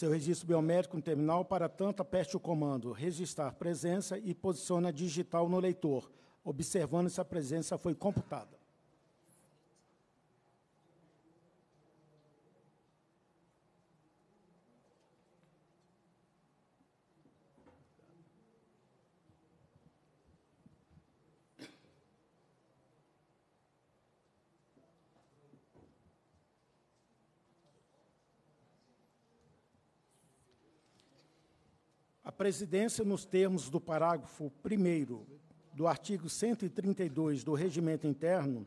seu registro biométrico no terminal, para tanto aperte o comando registrar presença e posiciona digital no leitor, observando se a presença foi computada. A presidência, nos termos do parágrafo 1 do artigo 132 do Regimento Interno,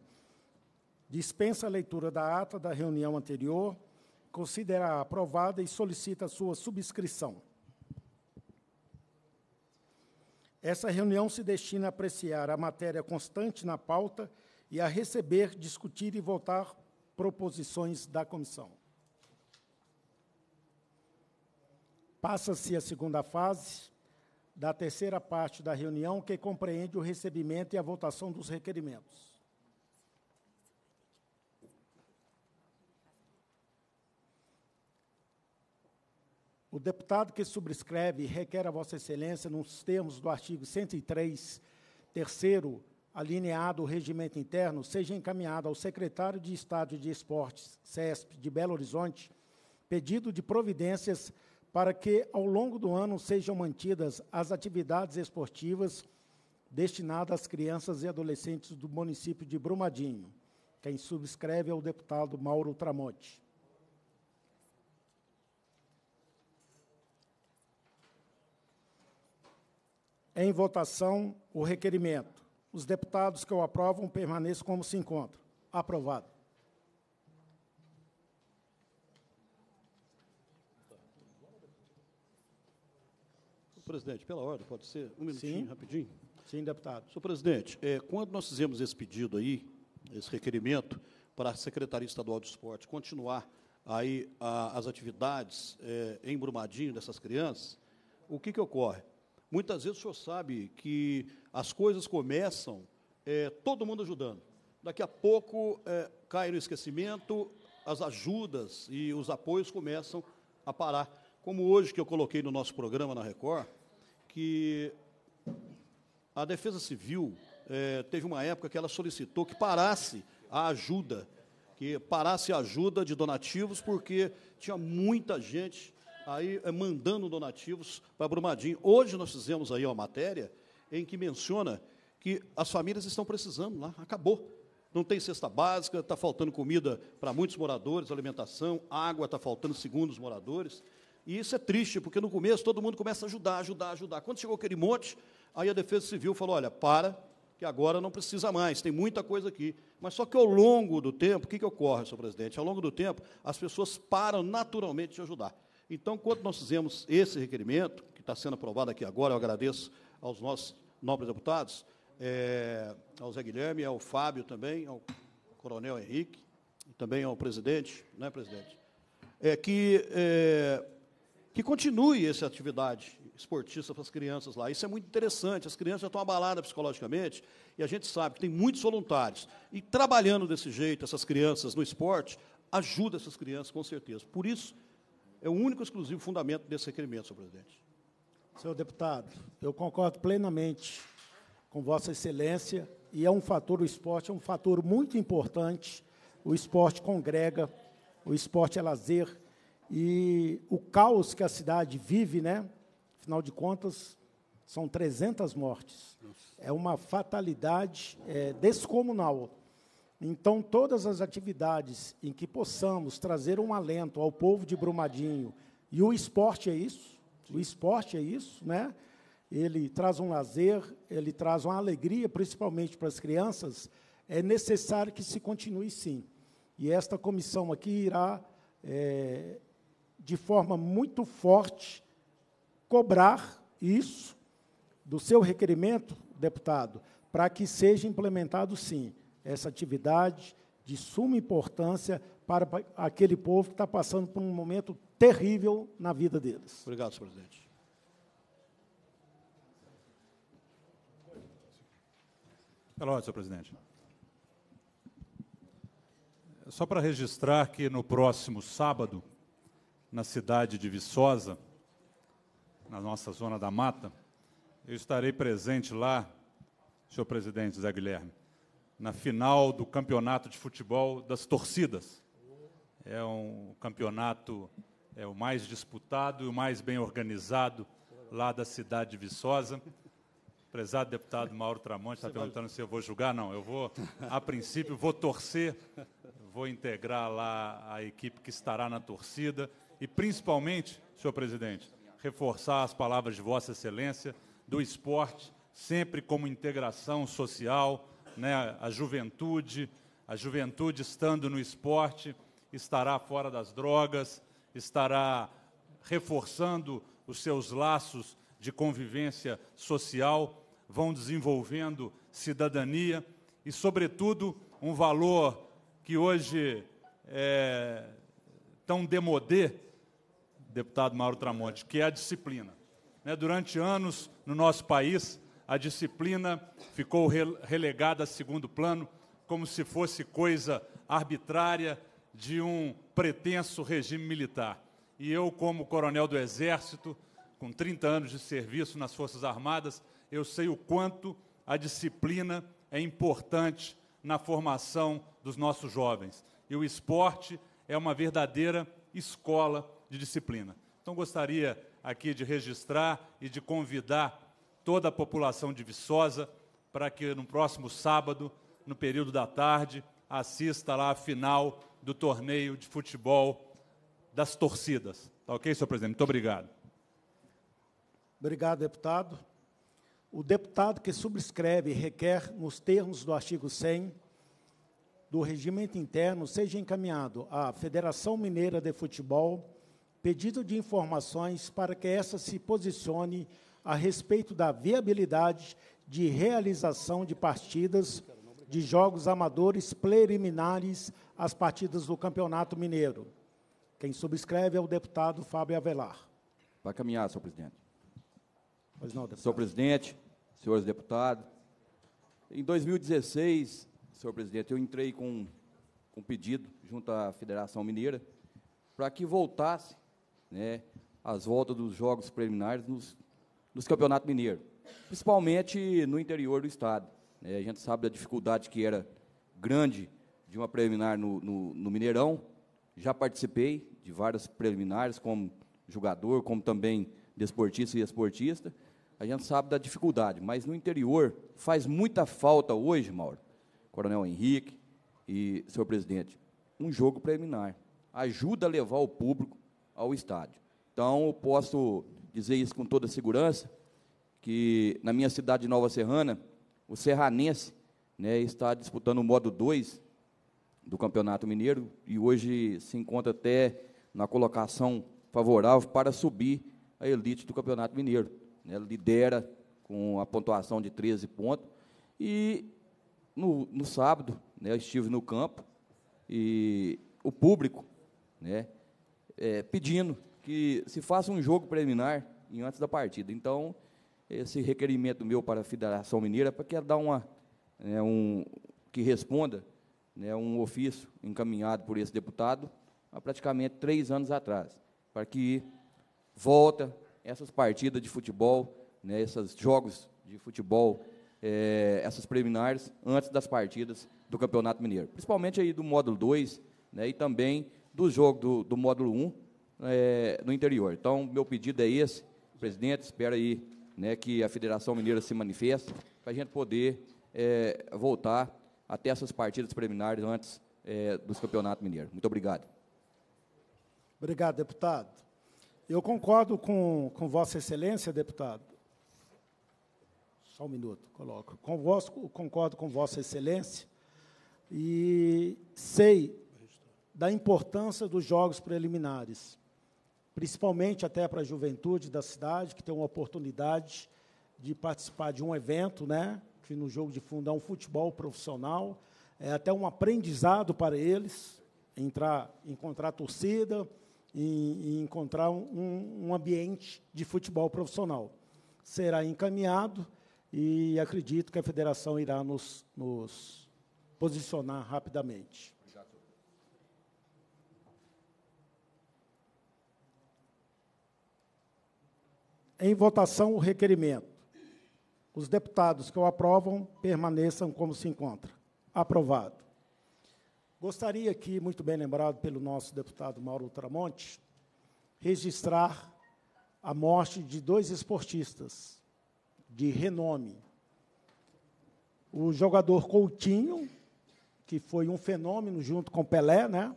dispensa a leitura da ata da reunião anterior, considera aprovada e solicita sua subscrição. Essa reunião se destina a apreciar a matéria constante na pauta e a receber, discutir e votar proposições da comissão. Passa-se a segunda fase da terceira parte da reunião, que compreende o recebimento e a votação dos requerimentos. O deputado que subscreve requer a Vossa Excelência, nos termos do artigo 103, terceiro, alineado ao regimento interno, seja encaminhado ao secretário de Estado de Esportes, CESP, de Belo Horizonte, pedido de providências para que ao longo do ano sejam mantidas as atividades esportivas destinadas às crianças e adolescentes do município de Brumadinho. Quem subscreve é o deputado Mauro Tramonte. Em votação, o requerimento. Os deputados que o aprovam permaneçam como se encontram. Aprovado. Presidente, pela ordem, pode ser? Um minutinho, Sim. rapidinho. Sim, deputado. Senhor presidente, é, quando nós fizemos esse pedido aí, esse requerimento para a Secretaria Estadual de Esporte continuar aí a, as atividades é, eh, em Brumadinho dessas crianças, o que, que ocorre? Muitas vezes o senhor sabe que as coisas começam é, todo mundo ajudando. Daqui a pouco é, cai no esquecimento, as ajudas e os apoios começam a parar como hoje que eu coloquei no nosso programa na Record, que a Defesa Civil é, teve uma época que ela solicitou que parasse a ajuda, que parasse a ajuda de donativos, porque tinha muita gente aí é, mandando donativos para Brumadinho. Hoje nós fizemos aí uma matéria em que menciona que as famílias estão precisando lá, acabou. Não tem cesta básica, está faltando comida para muitos moradores, alimentação, água está faltando, segundo os moradores. E isso é triste, porque no começo todo mundo começa a ajudar, ajudar, ajudar. Quando chegou aquele monte, aí a Defesa Civil falou: olha, para, que agora não precisa mais, tem muita coisa aqui. Mas só que ao longo do tempo, o que, que ocorre, senhor presidente? Ao longo do tempo, as pessoas param naturalmente de ajudar. Então, quando nós fizemos esse requerimento, que está sendo aprovado aqui agora, eu agradeço aos nossos nobres deputados, é, ao Zé Guilherme, ao Fábio também, ao Coronel Henrique, e também ao presidente, é presidente? É que é, que continue essa atividade esportista para as crianças lá. Isso é muito interessante. As crianças já estão abaladas psicologicamente e a gente sabe que tem muitos voluntários. E trabalhando desse jeito, essas crianças no esporte, ajuda essas crianças com certeza. Por isso, é o único exclusivo fundamento desse requerimento, senhor presidente. Senhor deputado, eu concordo plenamente com Vossa Excelência e é um fator, o esporte é um fator muito importante. O esporte congrega, o esporte é lazer, e o caos que a cidade vive, né? Afinal de contas, são 300 mortes. É uma fatalidade é, descomunal. Então, todas as atividades em que possamos trazer um alento ao povo de Brumadinho, e o esporte é isso, o esporte é isso, né? Ele traz um lazer, ele traz uma alegria, principalmente para as crianças. É necessário que se continue sim. E esta comissão aqui irá é, de forma muito forte, cobrar isso do seu requerimento, deputado, para que seja implementado, sim, essa atividade de suma importância para aquele povo que está passando por um momento terrível na vida deles. Obrigado, senhor presidente. Pela tá ordem, senhor presidente. Só para registrar que no próximo sábado, na cidade de Viçosa, na nossa zona da mata. Eu estarei presente lá, senhor presidente Zé Guilherme, na final do campeonato de futebol das torcidas. É um campeonato é o mais disputado e o mais bem organizado lá da cidade de Viçosa. Prezado deputado Mauro Tramonte está perguntando se eu vou julgar. Não, eu vou, a princípio, vou torcer, vou integrar lá a equipe que estará na torcida e, principalmente, senhor presidente, reforçar as palavras de Vossa Excelência do esporte, sempre como integração social, né, a juventude, a juventude estando no esporte, estará fora das drogas, estará reforçando os seus laços de convivência social, vão desenvolvendo cidadania e, sobretudo, um valor que hoje é, tão demodê, deputado Mauro Tramonte, que é a disciplina. Né, durante anos, no nosso país, a disciplina ficou relegada a segundo plano, como se fosse coisa arbitrária de um pretenso regime militar. E eu, como coronel do Exército, com 30 anos de serviço nas Forças Armadas, eu sei o quanto a disciplina é importante na formação dos nossos jovens. E o esporte é uma verdadeira escola de disciplina. Então, gostaria aqui de registrar e de convidar toda a população de Viçosa para que no próximo sábado, no período da tarde, assista lá a final do torneio de futebol das torcidas. Tá ok, senhor presidente? Muito obrigado. Obrigado, deputado. O deputado que subscreve requer, nos termos do artigo 100 do regimento interno seja encaminhado à Federação Mineira de Futebol pedido de informações para que essa se posicione a respeito da viabilidade de realização de partidas de jogos amadores preliminares às partidas do Campeonato Mineiro. Quem subscreve é o deputado Fábio Avelar. Vai caminhar, senhor presidente. Pois não, deputado. Senhor presidente, senhores deputados, em 2016, senhor presidente, eu entrei com, um pedido junto à Federação Mineira para que voltasse né, as voltas dos jogos preliminares nos, nos campeonatos mineiros, principalmente no interior do estado. Né? A gente sabe da dificuldade que era grande de uma preliminar no, no, no Mineirão. Já participei de várias preliminares como jogador, como também desportista e esportista. A gente sabe da dificuldade, mas no interior faz muita falta hoje, Mauro, Coronel Henrique e senhor presidente, um jogo preliminar. Ajuda a levar o público ao estádio. Então, eu posso dizer isso com toda segurança, que na minha cidade de Nova Serrana, o serranense né, está disputando o modo 2 do Campeonato Mineiro e hoje se encontra até na colocação favorável para subir a elite do Campeonato Mineiro. Né, lidera com a pontuação de 13 pontos e no, no sábado, né, eu estive no campo e o público né, é, pedindo que se faça um jogo preliminar em antes da partida. Então, esse requerimento meu para a Federação Mineira é para que ela uma, né, um, que responda né, um ofício encaminhado por esse deputado há praticamente três anos atrás, para que volta essas partidas de futebol, né, esses jogos de futebol é, essas preliminares antes das partidas do Campeonato Mineiro, principalmente aí do módulo 2 né, e também do jogo do, do módulo 1 um, é, no interior. Então, meu pedido é esse, presidente, espera aí né, que a Federação Mineira se manifeste para a gente poder é, voltar até essas partidas preliminares antes é, dos campeonatos mineiros. Muito obrigado. Obrigado, deputado. Eu concordo com, com Vossa Excelência, deputado, só um minuto, coloco. Convosco, concordo com Vossa Excelência e sei da importância dos jogos preliminares, principalmente até para a juventude da cidade, que tem uma oportunidade de participar de um evento, né, que no jogo de fundo é um futebol profissional, é até um aprendizado para eles, entrar, encontrar torcida e, e encontrar um, um ambiente de futebol profissional. Será encaminhado e acredito que a federação irá nos, nos posicionar rapidamente. Em votação, o requerimento. Os deputados que o aprovam permaneçam como se encontra. Aprovado. Gostaria aqui, muito bem lembrado pelo nosso deputado Mauro Ultramonte, registrar a morte de dois esportistas, de renome. O jogador Coutinho, que foi um fenômeno junto com Pelé, né?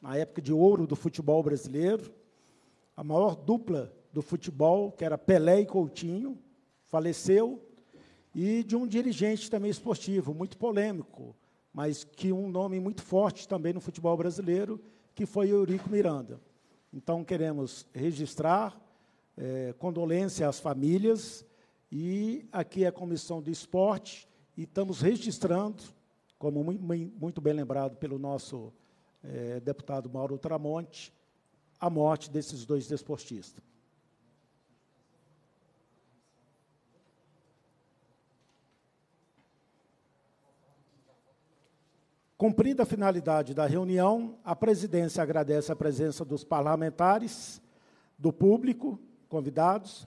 na época de ouro do futebol brasileiro, a maior dupla do futebol, que era Pelé e Coutinho, faleceu, e de um dirigente também esportivo, muito polêmico, mas que um nome muito forte também no futebol brasileiro, que foi Eurico Miranda. Então, queremos registrar é, condolência às famílias e aqui é a comissão de esporte, e estamos registrando, como muito bem lembrado pelo nosso é, deputado Mauro Tramonte, a morte desses dois desportistas. Cumprida a finalidade da reunião, a presidência agradece a presença dos parlamentares, do público, convidados,